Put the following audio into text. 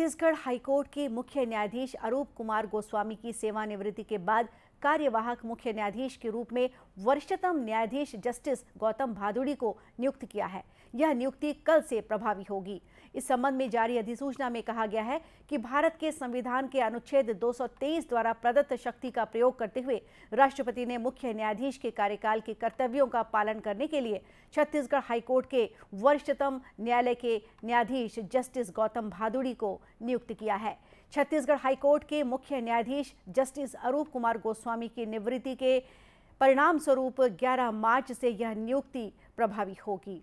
Chhattisgarh high court के मुख्य न्यायाधीश अरूप कुमार गोस्वामी की सेवानिवृत्ति के बाद कार्यवाहक मुख्य न्यायाधीश के रूप में वरिष्ठतम न्यायाधीश जस्टिस गौतम भादुड़ी को नियुक्त किया है यह नियुक्ति कल से प्रभावी होगी इस संबंध में जारी अधिसूचना में कहा गया है कि भारत के संविधान के अनुच्छेद 223 द्वारा प्रदत्त शक्ति का प्रयोग करते हुए राष्ट्रपति ने मुख्य न्यायाधीश के कार्यकाल के कर्तव्यों का पालन करने के लिए छत्तीसगढ़ हाईकोर्ट के वरिष्ठतम न्यायालय के न्यायाधीश जस्टिस गौतम भादुड़ी को नियुक्त किया है छत्तीसगढ़ हाईकोर्ट के मुख्य न्यायाधीश जस्टिस अरूप कुमार गोस्वामी स्वामी की निवृत्ति के परिणाम स्वरूप 11 मार्च से यह नियुक्ति प्रभावी होगी